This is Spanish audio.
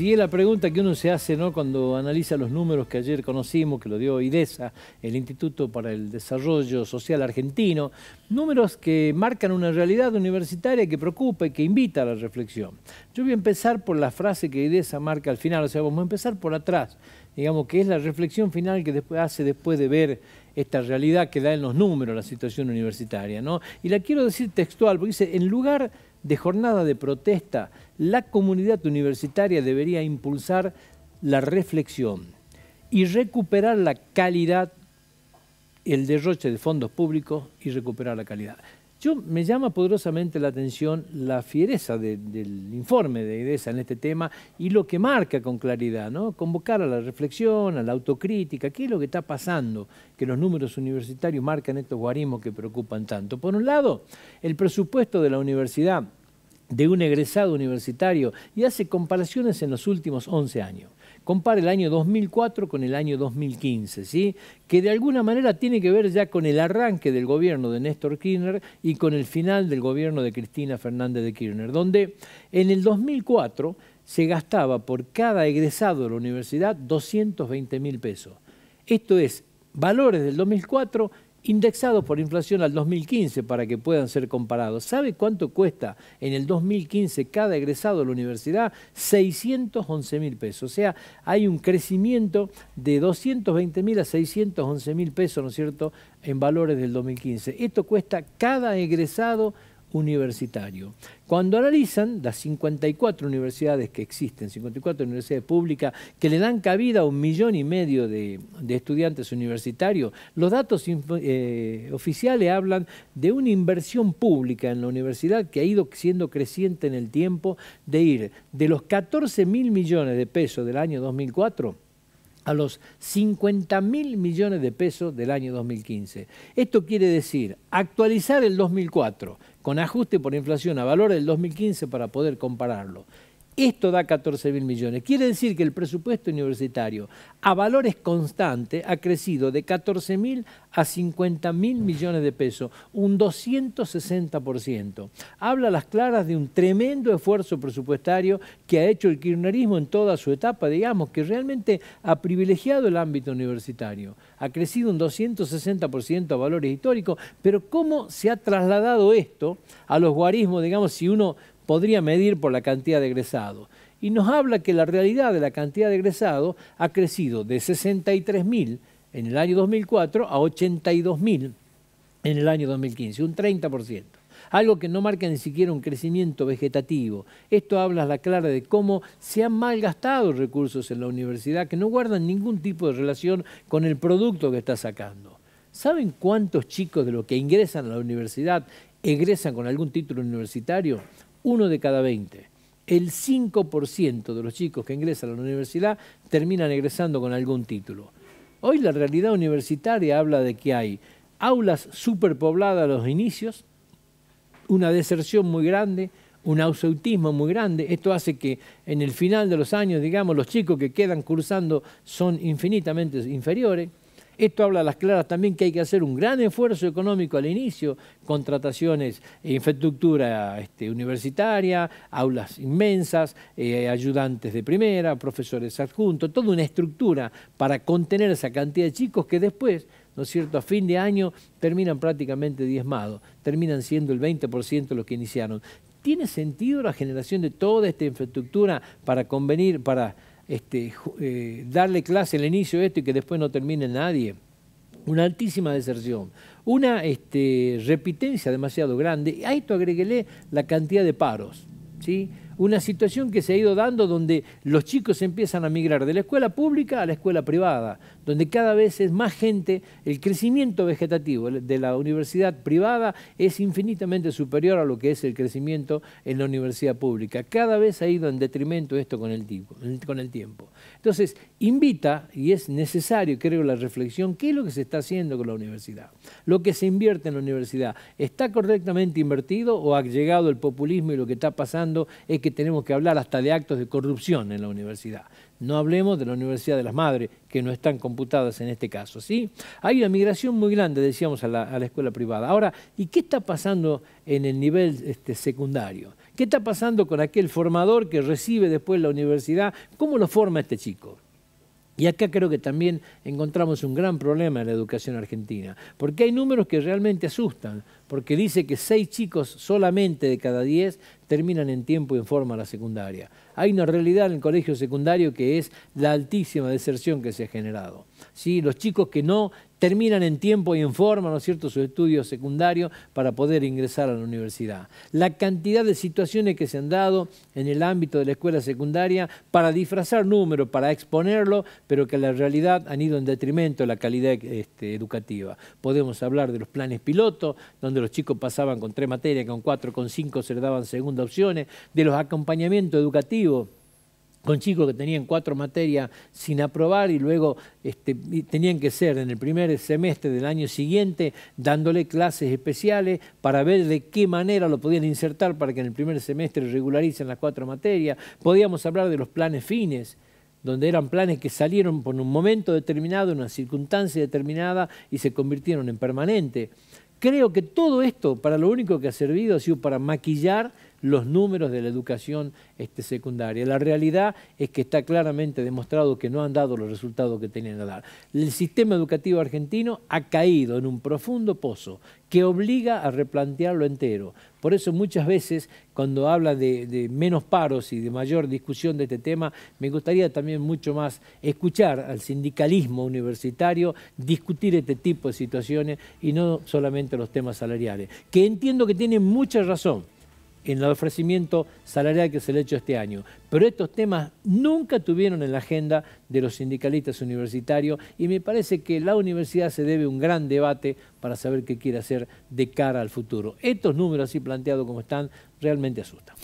es la pregunta que uno se hace ¿no? cuando analiza los números que ayer conocimos, que lo dio IDESA, el Instituto para el Desarrollo Social Argentino, números que marcan una realidad universitaria que preocupa y que invita a la reflexión. Yo voy a empezar por la frase que IDESA marca al final, o sea, vamos a empezar por atrás, digamos que es la reflexión final que después hace después de ver esta realidad que da en los números la situación universitaria. ¿no? Y la quiero decir textual, porque dice, en lugar de jornada de protesta, la comunidad universitaria debería impulsar la reflexión y recuperar la calidad, el derroche de fondos públicos y recuperar la calidad me llama poderosamente la atención la fiereza del informe de IDESA en este tema y lo que marca con claridad, ¿no? Convocar a la reflexión, a la autocrítica, qué es lo que está pasando, que los números universitarios marcan estos guarismos que preocupan tanto. Por un lado, el presupuesto de la universidad de un egresado universitario y hace comparaciones en los últimos 11 años. Compara el año 2004 con el año 2015, ¿sí? que de alguna manera tiene que ver ya con el arranque del gobierno de Néstor Kirchner y con el final del gobierno de Cristina Fernández de Kirchner, donde en el 2004 se gastaba por cada egresado de la universidad 220 mil pesos. Esto es valores del 2004 indexados por inflación al 2015 para que puedan ser comparados. ¿Sabe cuánto cuesta en el 2015 cada egresado de la universidad? 611 mil pesos. O sea, hay un crecimiento de 220 mil a 611 mil pesos, ¿no es cierto?, en valores del 2015. Esto cuesta cada egresado universitario. Cuando analizan las 54 universidades que existen, 54 universidades públicas que le dan cabida a un millón y medio de, estudiantes universitarios, los datos eh, oficiales hablan de una inversión pública en la universidad que ha ido siendo creciente en el tiempo, de ir de los 14 mil millones de pesos del año 2004 a los 50 mil millones de pesos del año 2015. Esto quiere decir actualizar el 2004 con ajuste por inflación a valor del 2015 para poder compararlo esto da 14 mil millones. Quiere decir que el presupuesto universitario a valores constantes ha crecido de 14 mil a 50 mil millones de pesos, un 260%. Habla a las claras de un tremendo esfuerzo presupuestario que ha hecho el kirchnerismo en toda su etapa, digamos, que realmente ha privilegiado el ámbito universitario. Ha crecido un 260% a valores históricos, pero ¿cómo se ha trasladado esto a los guarismos, digamos, si uno podría medir por la cantidad de egresados. Y nos habla que la realidad de la cantidad de egresados ha crecido de 63.000 en el año 2004 a 82.000 en el año 2015, un 30%. Algo que no marca ni siquiera un crecimiento vegetativo. Esto habla a la clara de cómo se han malgastado recursos en la universidad que no guardan ningún tipo de relación con el producto que está sacando. ¿Saben cuántos chicos de los que ingresan a la universidad egresan con algún título universitario? uno de cada 20. El 5% de los chicos que ingresan a la universidad terminan egresando con algún título. Hoy la realidad universitaria habla de que hay aulas superpobladas a los inicios, una deserción muy grande, un ausentismo muy grande. Esto hace que en el final de los años, digamos, los chicos que quedan cursando son infinitamente inferiores. Esto habla a las claras también que hay que hacer un gran esfuerzo económico al inicio, contrataciones, infraestructura este, universitaria, aulas inmensas, eh, ayudantes de primera, profesores adjuntos, toda una estructura para contener esa cantidad de chicos que después ¿no es cierto? A fin de año terminan prácticamente diezmados, terminan siendo el 20% los que iniciaron. ¿Tiene sentido la generación de toda esta infraestructura para convenir, para este, eh, darle clase al inicio de esto y que después no termine nadie. Una altísima deserción, una este, repitencia demasiado grande. A esto agregué la cantidad de paros. ¿sí? una situación que se ha ido dando donde los chicos empiezan a migrar de la escuela pública a la escuela privada, donde cada vez es más gente, el crecimiento vegetativo de la universidad privada es infinitamente superior a lo que es el crecimiento en la universidad pública. Cada vez ha ido en detrimento esto con el, tiempo. Entonces, invita, y es necesario, creo, la reflexión, ¿qué es lo que se está haciendo con la universidad? ¿Lo que se invierte en la universidad está correctamente invertido o ha llegado el populismo y lo que está pasando es que tenemos que hablar hasta de actos de corrupción en la universidad? No hablemos de la Universidad de las Madres, que no están computadas en este caso, ¿sí? Hay una migración muy grande, decíamos, a la, escuela privada. Ahora, ¿y qué está pasando en el nivel este, secundario? ¿Qué está pasando con aquel formador que recibe después la universidad? ¿Cómo lo forma este chico? Y acá creo que también encontramos un gran problema en la educación argentina, porque hay números que realmente asustan porque dice que seis chicos solamente de cada diez terminan en tiempo y en forma la secundaria. Hay una realidad en el colegio secundario que es la altísima deserción que se ha generado. ¿Sí? Los chicos que no terminan en tiempo y en forma, ¿no es cierto?, sus estudios secundarios para poder ingresar a la universidad. La cantidad de situaciones que se han dado en el ámbito de la escuela secundaria para disfrazar números, para exponerlo, pero que en la realidad han ido en detrimento de la calidad este, educativa. Podemos hablar de los planes piloto, donde los chicos pasaban con tres materias, con cuatro, con cinco se les daban segunda opciones, de los acompañamientos educativos con chicos que tenían cuatro materias sin aprobar y luego este, tenían que ser en el primer semestre del año siguiente dándole clases especiales para ver de qué manera lo podían insertar para que en el primer semestre regularicen las cuatro materias. Podíamos hablar de los planes fines donde eran planes que salieron por un momento determinado, en una circunstancia determinada y se convirtieron en permanente creo que todo esto para lo único que ha servido ha sido para maquillar los números de la educación este, secundaria. La realidad es que está claramente demostrado que no han dado los resultados que tenían que dar. El sistema educativo argentino ha caído en un profundo pozo que obliga a replantearlo entero. Por eso muchas veces cuando habla de, menos paros y de mayor discusión de este tema, me gustaría también mucho más escuchar al sindicalismo universitario discutir este tipo de situaciones y no solamente los temas salariales, que entiendo que tienen mucha razón en el ofrecimiento salarial que se le ha hecho este año. Pero estos temas nunca tuvieron en la agenda de los sindicalistas universitarios y me parece que la universidad se debe un gran debate para saber qué quiere hacer de cara al futuro. Estos números así planteados como están realmente asustan.